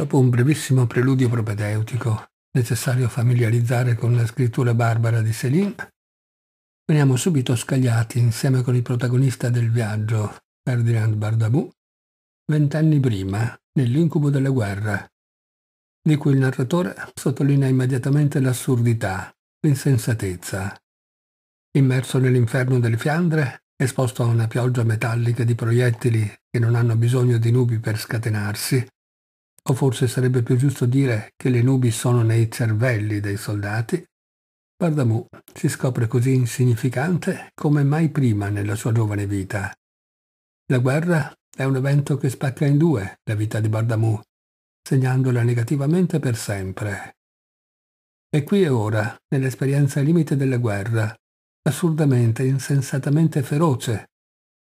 Dopo un brevissimo preludio propedeutico, necessario familiarizzare con la scrittura barbara di Céline, veniamo subito scagliati insieme con il protagonista del viaggio, Ferdinand Bardabou, vent'anni prima, nell'incubo della guerra, di cui il narratore sottolinea immediatamente l'assurdità, l'insensatezza. Immerso nell'inferno delle Fiandre, esposto a una pioggia metallica di proiettili che non hanno bisogno di nubi per scatenarsi, o forse sarebbe più giusto dire che le nubi sono nei cervelli dei soldati, Bardamù si scopre così insignificante come mai prima nella sua giovane vita. La guerra è un evento che spacca in due la vita di Bardamù, segnandola negativamente per sempre. E qui e ora, nell'esperienza limite della guerra, assurdamente, insensatamente feroce,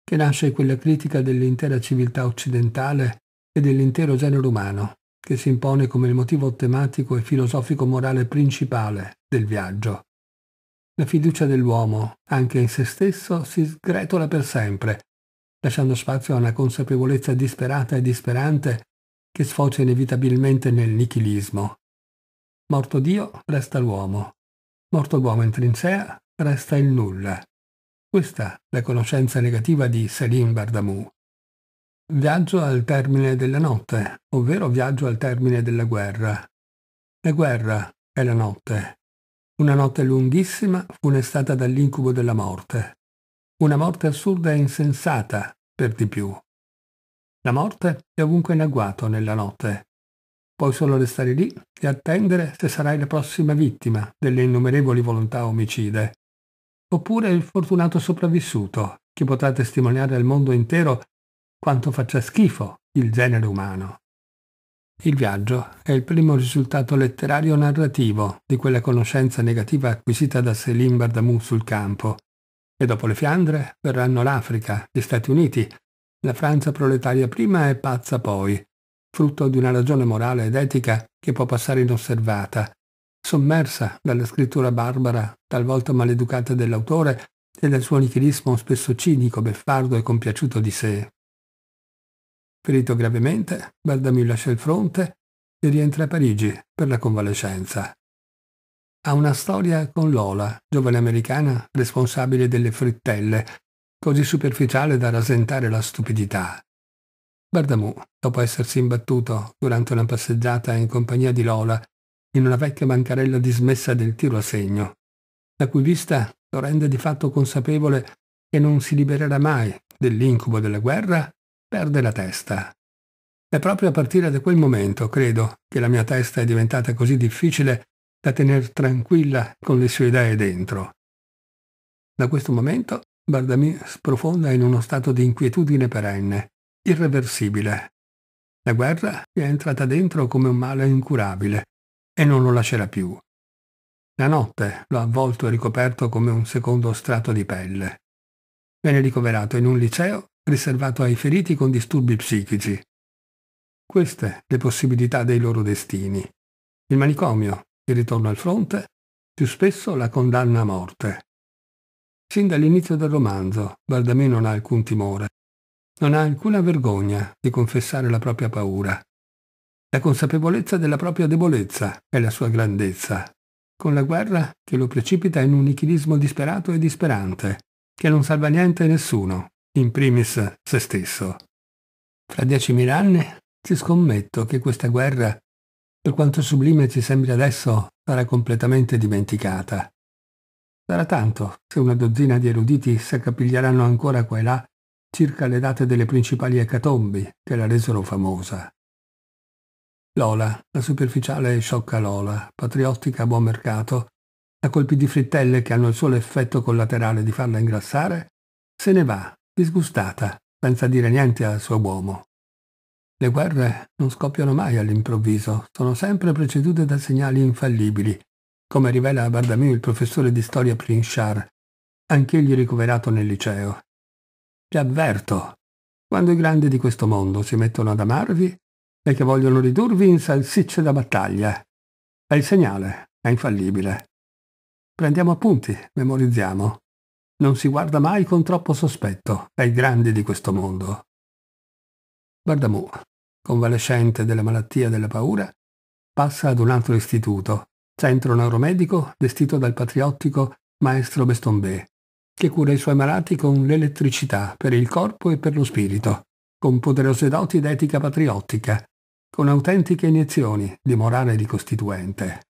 che nasce quella critica dell'intera civiltà occidentale e dell'intero genere umano, che si impone come il motivo tematico e filosofico-morale principale del viaggio. La fiducia dell'uomo, anche in se stesso, si sgretola per sempre, lasciando spazio a una consapevolezza disperata e disperante che sfocia inevitabilmente nel nichilismo. Morto Dio resta l'uomo, morto l'uomo in trincea, resta il nulla. Questa è la conoscenza negativa di Salim Bardamou. Viaggio al termine della notte, ovvero viaggio al termine della guerra. La guerra è la notte. Una notte lunghissima funestata dall'incubo della morte. Una morte assurda e insensata, per di più. La morte è ovunque in agguato nella notte. Puoi solo restare lì e attendere se sarai la prossima vittima delle innumerevoli volontà omicide. Oppure il fortunato sopravvissuto, che potrà testimoniare al mondo intero quanto faccia schifo il genere umano. Il viaggio è il primo risultato letterario narrativo di quella conoscenza negativa acquisita da Selim Bardamou sul campo. E dopo le Fiandre verranno l'Africa, gli Stati Uniti, la Francia proletaria prima e pazza poi, frutto di una ragione morale ed etica che può passare inosservata, sommersa dalla scrittura barbara, talvolta maleducata dell'autore e dal suo nichilismo spesso cinico, beffardo e compiaciuto di sé. Ferito gravemente, Baldami lascia il fronte e rientra a Parigi per la convalescenza. Ha una storia con Lola, giovane americana responsabile delle frittelle, così superficiale da rasentare la stupidità. Bardamù, dopo essersi imbattuto durante una passeggiata in compagnia di Lola in una vecchia bancarella dismessa del tiro a segno, la cui vista lo rende di fatto consapevole che non si libererà mai dell'incubo della guerra perde la testa. È proprio a partire da quel momento, credo, che la mia testa è diventata così difficile da tener tranquilla con le sue idee dentro. Da questo momento Bardami sprofonda in uno stato di inquietudine perenne, irreversibile. La guerra gli è entrata dentro come un male incurabile e non lo lascerà più. La notte lo ha avvolto e ricoperto come un secondo strato di pelle. Viene ricoverato in un liceo riservato ai feriti con disturbi psichici. Queste le possibilità dei loro destini. Il manicomio, il ritorno al fronte, più spesso la condanna a morte. Sin dall'inizio del romanzo, Bardamino non ha alcun timore, non ha alcuna vergogna di confessare la propria paura. La consapevolezza della propria debolezza è la sua grandezza, con la guerra che lo precipita in un nichilismo disperato e disperante, che non salva niente e nessuno, in primis se stesso. Fra 10.000 anni ti scommetto che questa guerra, per quanto sublime ci sembri adesso, sarà completamente dimenticata. Sarà tanto se una dozzina di eruditi si accapiglieranno ancora qua e là circa le date delle principali ecatombi che la resero famosa. Lola, la superficiale e sciocca Lola, patriottica a buon mercato, a colpi di frittelle che hanno il solo effetto collaterale di farla ingrassare, se ne va disgustata, senza dire niente al suo uomo. Le guerre non scoppiano mai all'improvviso, sono sempre precedute da segnali infallibili, come rivela a Bardamino il professore di storia Princhard, anch'egli ricoverato nel liceo. Ti avverto, quando i grandi di questo mondo si mettono ad amarvi e che vogliono ridurvi in salsicce da battaglia. È il segnale, è infallibile. Prendiamo appunti, memorizziamo. Non si guarda mai con troppo sospetto ai grandi di questo mondo. Bardamù, convalescente della malattia della paura, passa ad un altro istituto, centro neuromedico gestito dal patriottico maestro Bestombé, che cura i suoi malati con l'elettricità per il corpo e per lo spirito, con poderose doti d'etica patriottica, con autentiche iniezioni di morale ricostituente.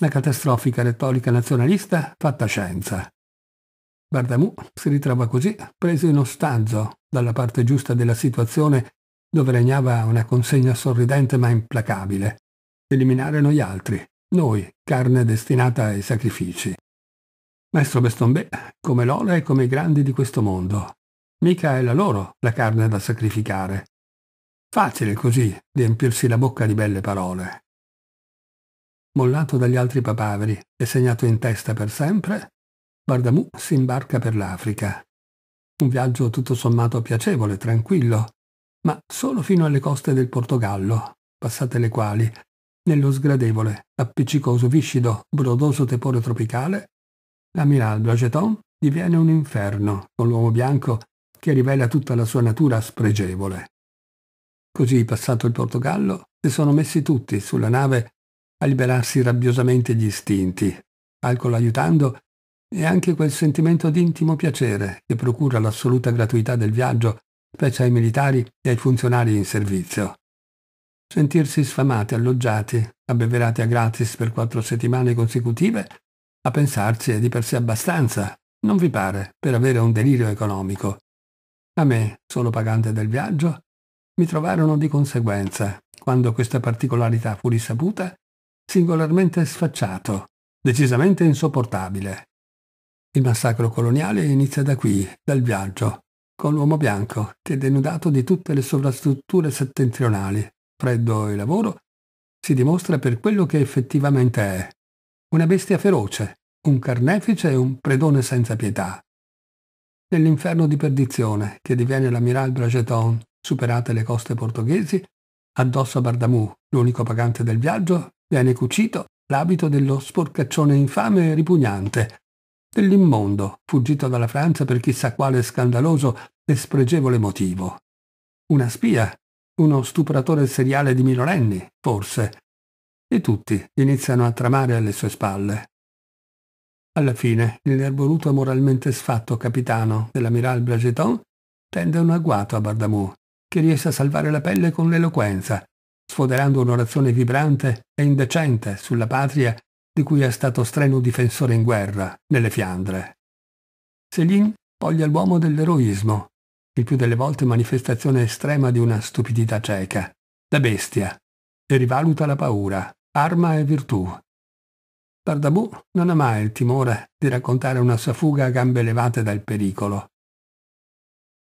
La catastrofica retorica nazionalista fatta scienza. Bardamù si ritrova così preso in ostaggio dalla parte giusta della situazione dove regnava una consegna sorridente ma implacabile. Eliminare noi altri, noi, carne destinata ai sacrifici. Maestro Bestombè, come Lola e come i grandi di questo mondo. Mica è la loro la carne da sacrificare. Facile così riempirsi la bocca di belle parole. Mollato dagli altri papaveri e segnato in testa per sempre, Bardamu si imbarca per l'Africa. Un viaggio tutto sommato piacevole, tranquillo, ma solo fino alle coste del Portogallo, passate le quali, nello sgradevole, appiccicoso, viscido, brodoso tepore tropicale, l'amiral Blageton diviene un inferno con l'uomo bianco che rivela tutta la sua natura spregevole. Così, passato il Portogallo, si sono messi tutti sulla nave a liberarsi rabbiosamente gli istinti, Alcol aiutando e anche quel sentimento di intimo piacere che procura l'assoluta gratuità del viaggio, specie ai militari e ai funzionari in servizio. Sentirsi sfamati, alloggiati, abbeverati a gratis per quattro settimane consecutive, a pensarci è di per sé abbastanza, non vi pare, per avere un delirio economico. A me, solo pagante del viaggio, mi trovarono di conseguenza, quando questa particolarità fu risaputa, singolarmente sfacciato, decisamente insopportabile. Il massacro coloniale inizia da qui, dal viaggio, con l'uomo bianco, che è denudato di tutte le sovrastrutture settentrionali, freddo e lavoro, si dimostra per quello che effettivamente è. Una bestia feroce, un carnefice e un predone senza pietà. Nell'inferno di perdizione, che diviene l'amiral Brageton, superate le coste portoghesi, addosso a Bardamù, l'unico pagante del viaggio, viene cucito l'abito dello sporcaccione infame e ripugnante, dell'immondo, fuggito dalla Francia per chissà quale scandaloso e spregevole motivo. Una spia, uno stupratore seriale di minorenni, forse. E tutti iniziano a tramare alle sue spalle. Alla fine, l'inerboluto moralmente sfatto capitano dell'amiral Brageton tende un agguato a Bardamù, che riesce a salvare la pelle con l'eloquenza, sfoderando un'orazione vibrante e indecente sulla patria di cui è stato strenuo difensore in guerra, nelle Fiandre. Céline poglia l'uomo dell'eroismo, il più delle volte manifestazione estrema di una stupidità cieca, la bestia, e rivaluta la paura, arma e virtù. Bardabù non ha mai il timore di raccontare una sua fuga a gambe levate dal pericolo.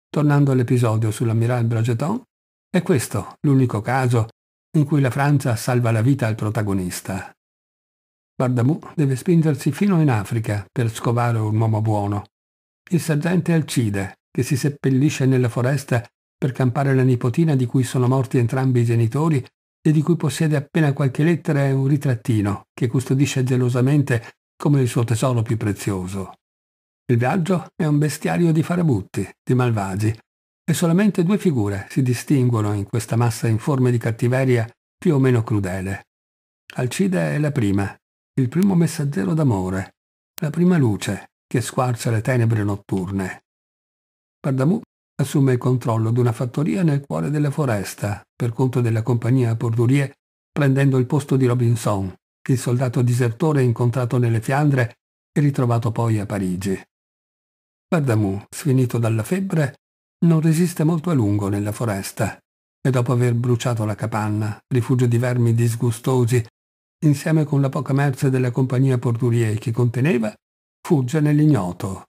Tornando all'episodio sull'ammiral Brageton, è questo l'unico caso in cui la Francia salva la vita al protagonista. Bardamu deve spingersi fino in Africa per scovare un uomo buono. Il sergente Alcide, che si seppellisce nella foresta per campare la nipotina di cui sono morti entrambi i genitori e di cui possiede appena qualche lettera e un ritrattino che custodisce gelosamente come il suo tesoro più prezioso. Il viaggio è un bestiario di farabutti, di malvagi, e solamente due figure si distinguono in questa massa informe di cattiveria più o meno crudele. Alcide è la prima, il primo messaggero d'amore, la prima luce che squarcia le tenebre notturne. Pardamù assume il controllo di una fattoria nel cuore della foresta per conto della compagnia Pordurie, prendendo il posto di Robinson, il soldato disertore incontrato nelle Fiandre e ritrovato poi a Parigi. Pardamù, sfinito dalla febbre, non resiste molto a lungo nella foresta e dopo aver bruciato la capanna, rifugio di vermi disgustosi insieme con la poca merce della compagnia Porturier che conteneva, fugge nell'ignoto.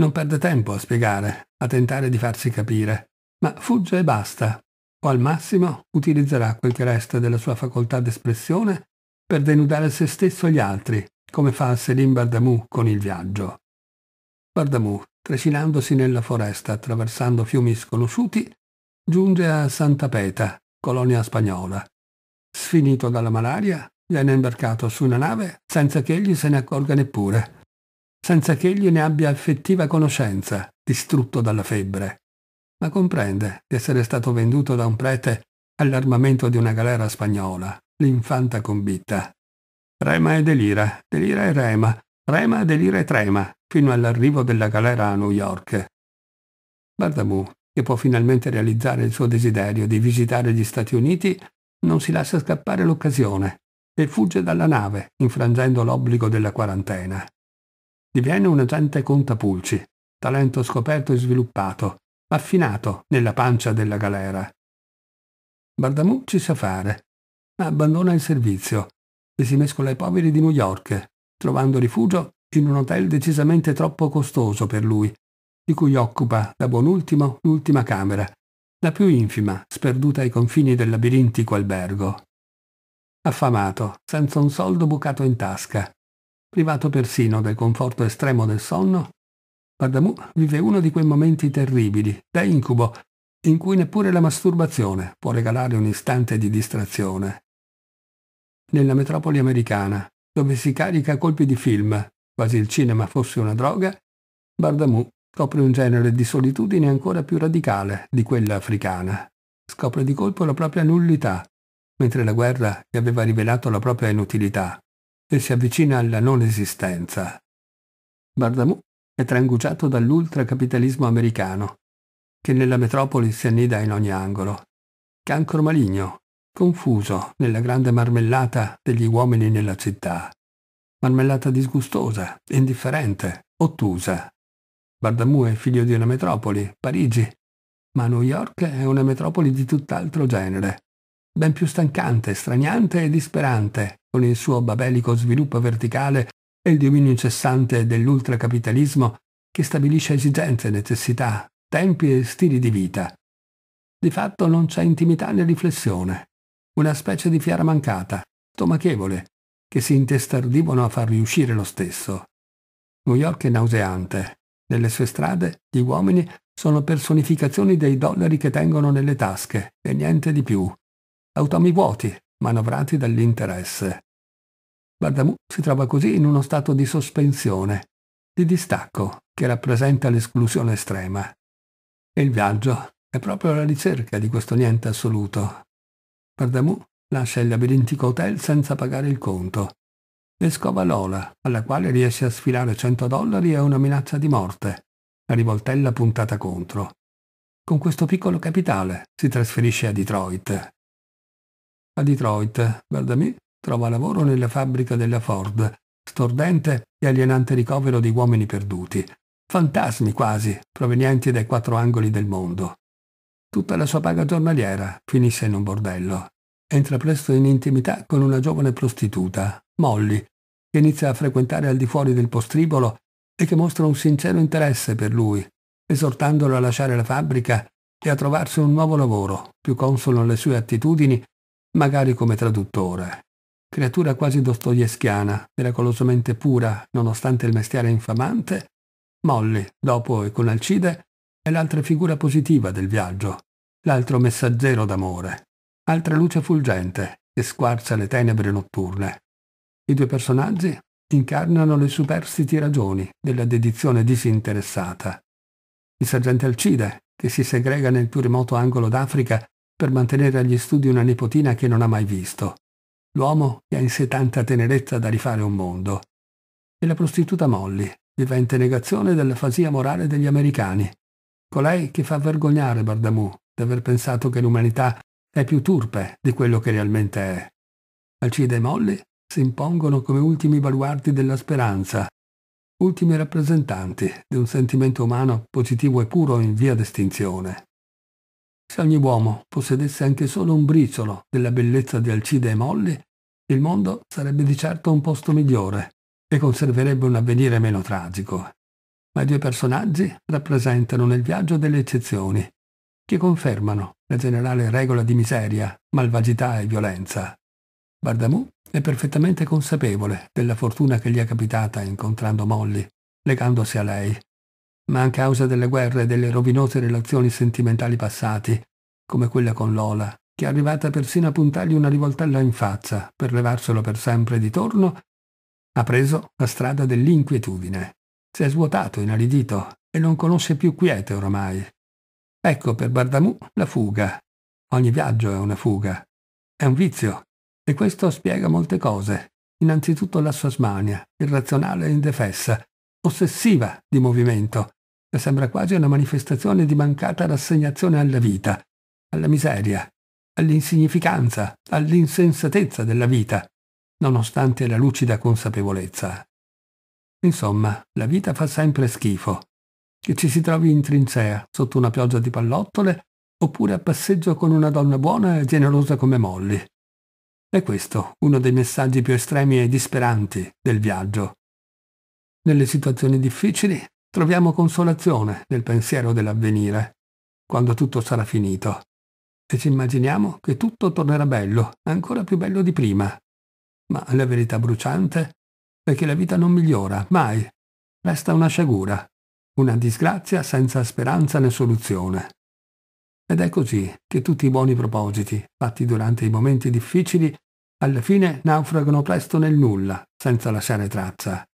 Non perde tempo a spiegare, a tentare di farsi capire, ma fugge e basta, o al massimo utilizzerà quel che resta della sua facoltà d'espressione per denudare se stesso e gli altri, come fa Selim Bardamù con il viaggio. Bardamù, trascinandosi nella foresta attraversando fiumi sconosciuti, giunge a Santa Peta, colonia spagnola, Sfinito dalla malaria, viene imbarcato su una nave senza che egli se ne accorga neppure, senza che egli ne abbia effettiva conoscenza, distrutto dalla febbre. Ma comprende di essere stato venduto da un prete all'armamento di una galera spagnola, l'infanta combitta. Rema e delira, delira e rema, rema, delira e trema, fino all'arrivo della galera a New York. Bardamù, che può finalmente realizzare il suo desiderio di visitare gli Stati Uniti, non si lascia scappare l'occasione e fugge dalla nave, infrangendo l'obbligo della quarantena. Diviene un agente contapulci, talento scoperto e sviluppato, affinato nella pancia della galera. Bardamù ci sa fare, ma abbandona il servizio e si mescola ai poveri di New York, trovando rifugio in un hotel decisamente troppo costoso per lui, di cui occupa da buon ultimo l'ultima camera, la più infima, sperduta ai confini del labirintico albergo. Affamato, senza un soldo bucato in tasca, privato persino del conforto estremo del sonno, Bardamù vive uno di quei momenti terribili, da incubo, in cui neppure la masturbazione può regalare un istante di distrazione. Nella metropoli americana, dove si carica colpi di film, quasi il cinema fosse una droga, Bardamù Scopre un genere di solitudine ancora più radicale di quella africana. Scopre di colpo la propria nullità, mentre la guerra gli aveva rivelato la propria inutilità, e si avvicina alla non esistenza. Bardamù è trangugiato dall'ultracapitalismo americano, che nella metropoli si annida in ogni angolo. Cancro maligno, confuso nella grande marmellata degli uomini nella città. Marmellata disgustosa, indifferente, ottusa, Bardamù è figlio di una metropoli, Parigi, ma New York è una metropoli di tutt'altro genere, ben più stancante, straniante e disperante, con il suo babelico sviluppo verticale e il dominio incessante dell'ultracapitalismo che stabilisce esigenze, necessità, tempi e stili di vita. Di fatto non c'è intimità né riflessione, una specie di fiera mancata, stomachevole, che si intestardivano a far riuscire lo stesso. New York è nauseante, nelle sue strade gli uomini sono personificazioni dei dollari che tengono nelle tasche e niente di più. Automi vuoti, manovrati dall'interesse. Bardamù si trova così in uno stato di sospensione, di distacco, che rappresenta l'esclusione estrema. E il viaggio è proprio la ricerca di questo niente assoluto. Bardamù lascia il labirintico hotel senza pagare il conto ne scova Lola, alla quale riesce a sfilare 100 dollari e una minaccia di morte, la rivoltella puntata contro. Con questo piccolo capitale si trasferisce a Detroit. A Detroit, Verdami trova lavoro nella fabbrica della Ford, stordente e alienante ricovero di uomini perduti, fantasmi quasi, provenienti dai quattro angoli del mondo. Tutta la sua paga giornaliera finisce in un bordello. Entra presto in intimità con una giovane prostituta, Molly, che inizia a frequentare al di fuori del postribolo e che mostra un sincero interesse per lui, esortandolo a lasciare la fabbrica e a trovarsi un nuovo lavoro, più consono alle sue attitudini, magari come traduttore. Creatura quasi dostoevskiana, miracolosamente pura nonostante il mestiere infamante, Molly, dopo e con Alcide, è l'altra figura positiva del viaggio, l'altro messaggero d'amore, altra luce fulgente che squarcia le tenebre notturne. I due personaggi incarnano le superstiti ragioni della dedizione disinteressata. Il sergente Alcide, che si segrega nel più remoto angolo d'Africa per mantenere agli studi una nipotina che non ha mai visto. L'uomo che ha in sé tanta tenerezza da rifare un mondo. E la prostituta Molly, vivente negazione della dell'afasia morale degli americani. Colei che fa vergognare Bardamù d'aver pensato che l'umanità è più turpe di quello che realmente è. Alcide e Molly si impongono come ultimi baluardi della speranza, ultimi rappresentanti di un sentimento umano positivo e puro in via d'estinzione. Se ogni uomo possedesse anche solo un briciolo della bellezza di Alcide e Molli, il mondo sarebbe di certo un posto migliore e conserverebbe un avvenire meno tragico. Ma i due personaggi rappresentano nel viaggio delle eccezioni, che confermano la generale regola di miseria, malvagità e violenza. Bardamù è perfettamente consapevole della fortuna che gli è capitata incontrando Molly, legandosi a lei, ma a causa delle guerre e delle rovinose relazioni sentimentali passate, come quella con Lola, che è arrivata persino a puntargli una rivoltella in faccia per levarselo per sempre di torno, ha preso la strada dell'inquietudine. Si è svuotato, inaridito, e non conosce più quiete oramai. Ecco per Bardamù la fuga. Ogni viaggio è una fuga. È un vizio e questo spiega molte cose. Innanzitutto la sua smania, irrazionale e indefessa, ossessiva di movimento, che sembra quasi una manifestazione di mancata rassegnazione alla vita, alla miseria, all'insignificanza, all'insensatezza della vita, nonostante la lucida consapevolezza. Insomma, la vita fa sempre schifo. Che ci si trovi in trincea, sotto una pioggia di pallottole, oppure a passeggio con una donna buona e generosa come Molly. È questo uno dei messaggi più estremi e disperanti del viaggio. Nelle situazioni difficili troviamo consolazione nel pensiero dell'avvenire, quando tutto sarà finito, e ci immaginiamo che tutto tornerà bello, ancora più bello di prima. Ma la verità bruciante è che la vita non migliora, mai. Resta una sciagura, una disgrazia senza speranza né soluzione. Ed è così che tutti i buoni propositi, fatti durante i momenti difficili, alla fine naufragano presto nel nulla, senza lasciare traccia.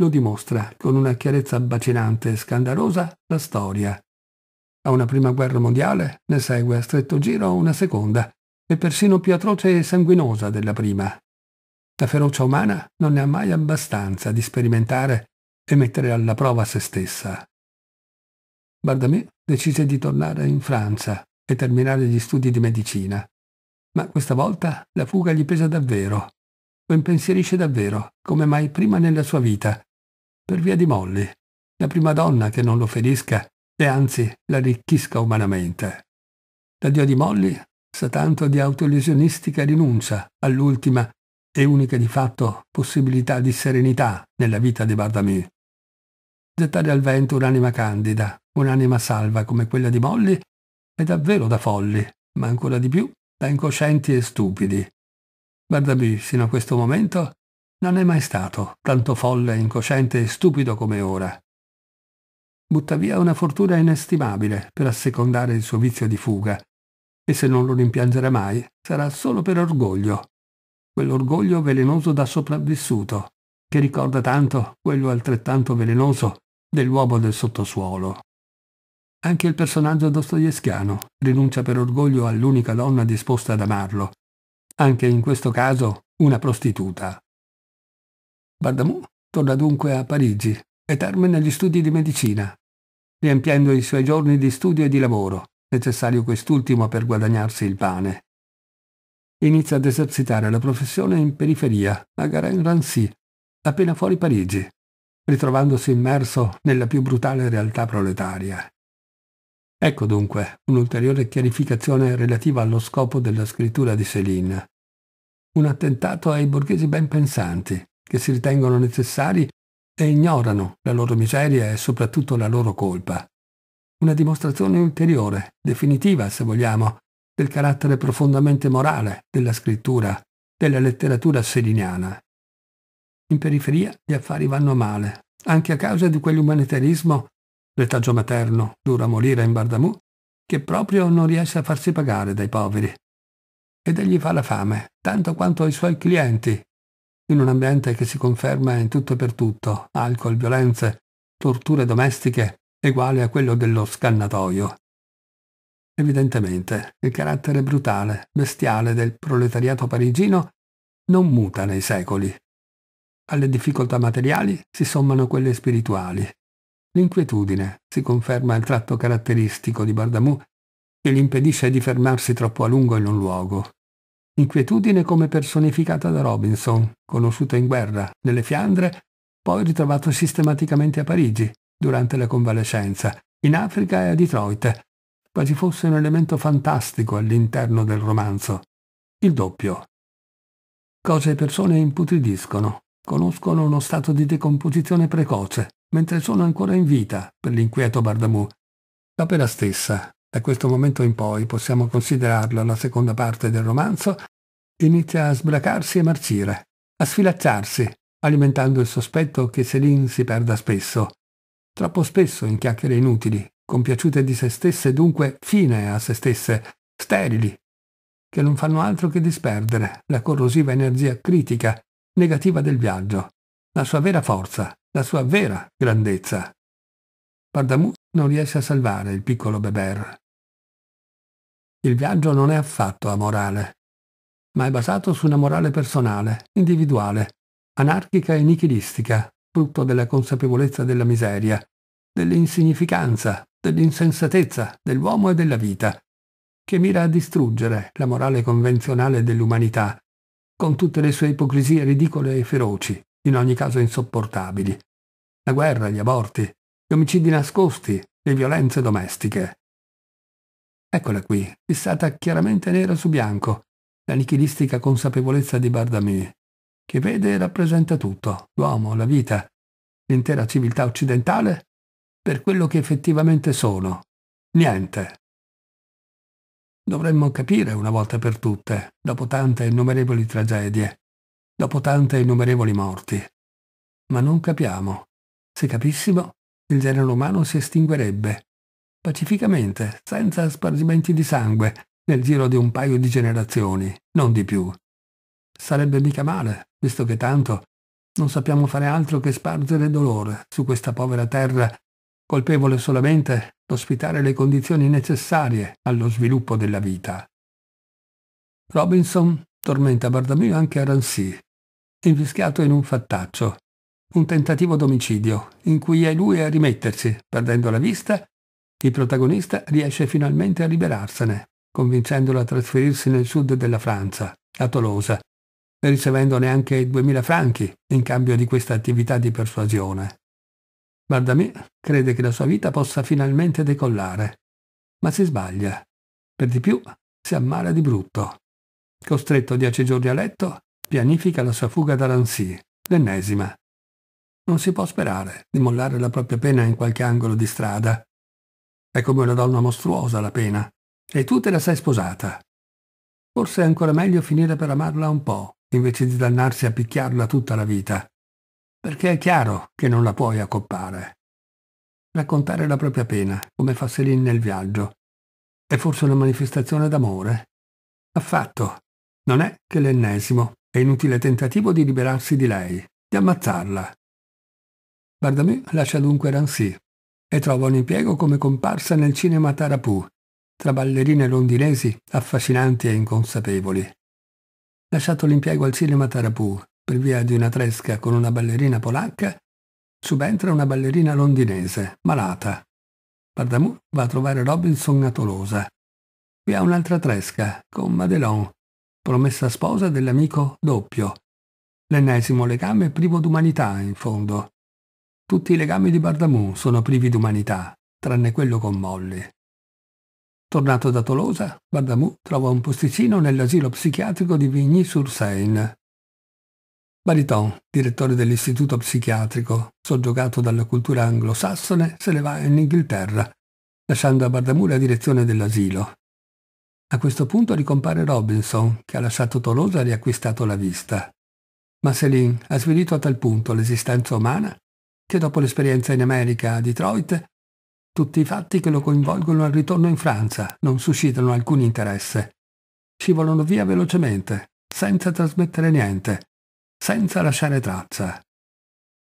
Lo dimostra con una chiarezza abbacinante e scandalosa la storia. A una prima guerra mondiale ne segue a stretto giro una seconda, e persino più atroce e sanguinosa della prima. La ferocia umana non ne ha mai abbastanza di sperimentare e mettere alla prova se stessa. Bardamè decise di tornare in Francia e terminare gli studi di medicina. Ma questa volta la fuga gli pesa davvero, lo impensierisce davvero, come mai prima nella sua vita, per via di Molly, la prima donna che non lo ferisca e anzi l'arricchisca umanamente. L'addio di Molly sa tanto di autolesionistica rinuncia all'ultima e unica di fatto possibilità di serenità nella vita di Bardamì. Gettare al vento un'anima candida, un'anima salva come quella di Molly è davvero da folli, ma ancora di più da incoscienti e stupidi. Bardaby, sino a questo momento, non è mai stato tanto folle, incosciente e stupido come ora. Butta via una fortuna inestimabile per assecondare il suo vizio di fuga, e se non lo rimpiangerà mai, sarà solo per orgoglio. Quell'orgoglio velenoso da sopravvissuto, che ricorda tanto quello altrettanto velenoso dell'uomo del sottosuolo. Anche il personaggio dostoevskiano rinuncia per orgoglio all'unica donna disposta ad amarlo, anche in questo caso una prostituta. Bardamù torna dunque a Parigi e termina gli studi di medicina, riempiendo i suoi giorni di studio e di lavoro, necessario quest'ultimo per guadagnarsi il pane. Inizia ad esercitare la professione in periferia, a Garin-Rancy, appena fuori Parigi, ritrovandosi immerso nella più brutale realtà proletaria. Ecco dunque un'ulteriore chiarificazione relativa allo scopo della scrittura di Céline. Un attentato ai borghesi ben pensanti, che si ritengono necessari e ignorano la loro miseria e soprattutto la loro colpa. Una dimostrazione ulteriore, definitiva se vogliamo, del carattere profondamente morale della scrittura, della letteratura seliniana. In periferia gli affari vanno male, anche a causa di quell'umanitarismo, retaggio materno, duro a morire in Bardamù, che proprio non riesce a farsi pagare dai poveri. Ed egli fa la fame, tanto quanto ai suoi clienti, in un ambiente che si conferma in tutto e per tutto, alcol, violenze, torture domestiche, uguale a quello dello scannatoio. Evidentemente, il carattere brutale, bestiale del proletariato parigino non muta nei secoli. Alle difficoltà materiali si sommano quelle spirituali. L'inquietudine si conferma il tratto caratteristico di Bardamù che gli impedisce di fermarsi troppo a lungo in un luogo. Inquietudine come personificata da Robinson, conosciuto in guerra, nelle Fiandre, poi ritrovato sistematicamente a Parigi, durante la convalescenza, in Africa e a Detroit, quasi fosse un elemento fantastico all'interno del romanzo. Il doppio. Cose e persone imputridiscono, conoscono uno stato di decomposizione precoce, mentre sono ancora in vita, per l'inquieto Bardamù. L'opera stessa, da questo momento in poi possiamo considerarla la seconda parte del romanzo, inizia a sbracarsi e marcire, a sfilacciarsi, alimentando il sospetto che Céline si perda spesso. Troppo spesso in chiacchiere inutili, compiaciute di se stesse dunque fine a se stesse, sterili, che non fanno altro che disperdere la corrosiva energia critica negativa del viaggio, la sua vera forza, la sua vera grandezza. Pardamù non riesce a salvare il piccolo Beber. Il viaggio non è affatto amorale, ma è basato su una morale personale, individuale, anarchica e nichilistica, frutto della consapevolezza della miseria, dell'insignificanza, dell'insensatezza dell'uomo e della vita, che mira a distruggere la morale convenzionale dell'umanità con tutte le sue ipocrisie ridicole e feroci, in ogni caso insopportabili. La guerra, gli aborti, gli omicidi nascosti, le violenze domestiche. Eccola qui, fissata chiaramente nera su bianco, la nichilistica consapevolezza di Bardami, che vede e rappresenta tutto, l'uomo, la vita, l'intera civiltà occidentale, per quello che effettivamente sono. Niente. Dovremmo capire una volta per tutte, dopo tante innumerevoli tragedie, dopo tante innumerevoli morti. Ma non capiamo. Se capissimo, il genere umano si estinguerebbe, pacificamente, senza spargimenti di sangue, nel giro di un paio di generazioni, non di più. Sarebbe mica male, visto che tanto non sappiamo fare altro che spargere dolore su questa povera terra colpevole solamente d'ospitare le condizioni necessarie allo sviluppo della vita. Robinson tormenta Bardamino anche a Rancy, infischiato in un fattaccio, un tentativo d'omicidio in cui è lui a rimettersi, perdendo la vista, il protagonista riesce finalmente a liberarsene, convincendolo a trasferirsi nel sud della Francia, a Tolosa, ricevendone anche 2000 franchi in cambio di questa attività di persuasione. Bardamè crede che la sua vita possa finalmente decollare, ma si sbaglia. Per di più si ammala di brutto. Costretto dieci giorni a letto, pianifica la sua fuga da Nancy, l'ennesima. Non si può sperare di mollare la propria pena in qualche angolo di strada. È come una donna mostruosa la pena, e tu te la sei sposata. Forse è ancora meglio finire per amarla un po', invece di dannarsi a picchiarla tutta la vita perché è chiaro che non la puoi accoppare. Raccontare la propria pena, come fa Selin nel viaggio, è forse una manifestazione d'amore? Affatto. Non è che l'ennesimo e inutile tentativo di liberarsi di lei, di ammazzarla. Bardamù lascia dunque Rancy e trova un impiego come comparsa nel cinema Tarapù, tra ballerine londinesi affascinanti e inconsapevoli. Lasciato l'impiego al cinema Tarapù, per via di una tresca con una ballerina polacca, subentra una ballerina londinese, malata. Bardamù va a trovare Robinson a Tolosa. Qui ha un'altra tresca con Madelon, promessa sposa dell'amico doppio. L'ennesimo legame privo d'umanità, in fondo. Tutti i legami di Bardamù sono privi d'umanità, tranne quello con Molly. Tornato da Tolosa, Bardamù trova un posticino nell'asilo psichiatrico di Vigny-sur-Seine, Bariton, direttore dell'istituto psichiatrico, soggiogato dalla cultura anglosassone, se ne va in Inghilterra, lasciando a la direzione dell'asilo. A questo punto ricompare Robinson, che ha lasciato Tolosa e riacquistato la vista. Marcelin ha svilito a tal punto l'esistenza umana che dopo l'esperienza in America a Detroit, tutti i fatti che lo coinvolgono al ritorno in Francia non suscitano alcun interesse. Scivolano via velocemente, senza trasmettere niente, senza lasciare traccia.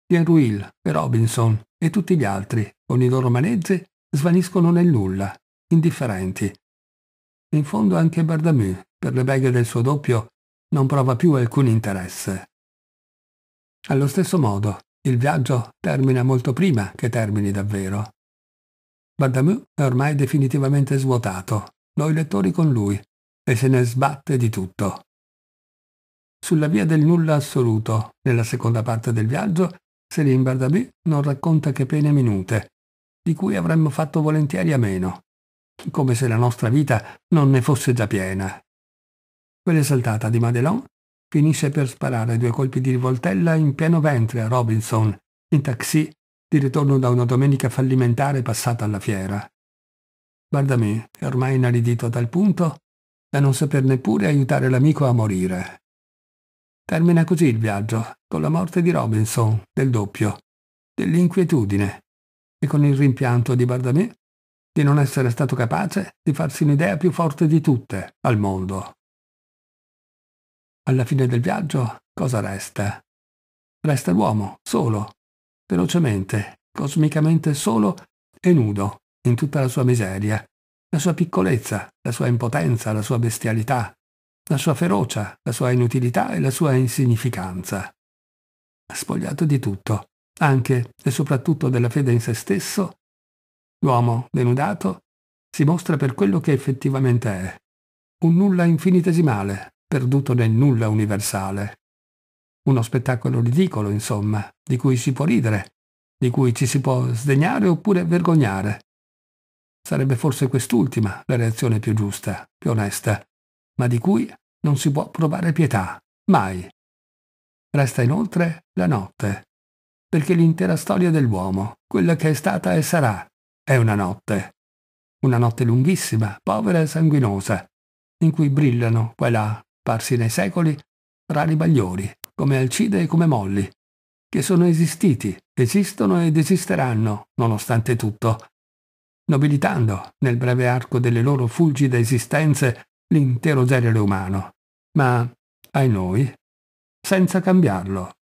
Pierruil, Robinson e tutti gli altri, con i loro maneggi, svaniscono nel nulla, indifferenti. In fondo anche Bardamù, per le beghe del suo doppio, non prova più alcun interesse. Allo stesso modo, il viaggio termina molto prima che termini davvero. Bardamù è ormai definitivamente svuotato, noi lettori con lui, e se ne sbatte di tutto. Sulla via del nulla assoluto, nella seconda parte del viaggio, Selim Bardabi non racconta che pene minute, di cui avremmo fatto volentieri a meno, come se la nostra vita non ne fosse già piena. Quella saltata di Madelon finisce per sparare due colpi di rivoltella in pieno ventre a Robinson, in taxi, di ritorno da una domenica fallimentare passata alla fiera. Bardami è ormai inaridito a tal punto da non saper neppure aiutare l'amico a morire. Termina così il viaggio, con la morte di Robinson, del doppio, dell'inquietudine e con il rimpianto di Bardamè di non essere stato capace di farsi un'idea più forte di tutte al mondo. Alla fine del viaggio cosa resta? Resta l'uomo, solo, velocemente, cosmicamente solo e nudo, in tutta la sua miseria, la sua piccolezza, la sua impotenza, la sua bestialità, la sua ferocia, la sua inutilità e la sua insignificanza. Spogliato di tutto, anche e soprattutto della fede in se stesso, l'uomo, denudato, si mostra per quello che effettivamente è, un nulla infinitesimale, perduto nel nulla universale. Uno spettacolo ridicolo, insomma, di cui si può ridere, di cui ci si può sdegnare oppure vergognare. Sarebbe forse quest'ultima la reazione più giusta, più onesta, ma di cui non si può provare pietà, mai. Resta inoltre la notte, perché l'intera storia dell'uomo, quella che è stata e sarà, è una notte. Una notte lunghissima, povera e sanguinosa, in cui brillano, qua e là, parsi nei secoli, rari bagliori, come Alcide e come Molli, che sono esistiti, esistono ed esisteranno, nonostante tutto, nobilitando, nel breve arco delle loro fulgide esistenze, l'intero genere umano, ma, ai noi, senza cambiarlo.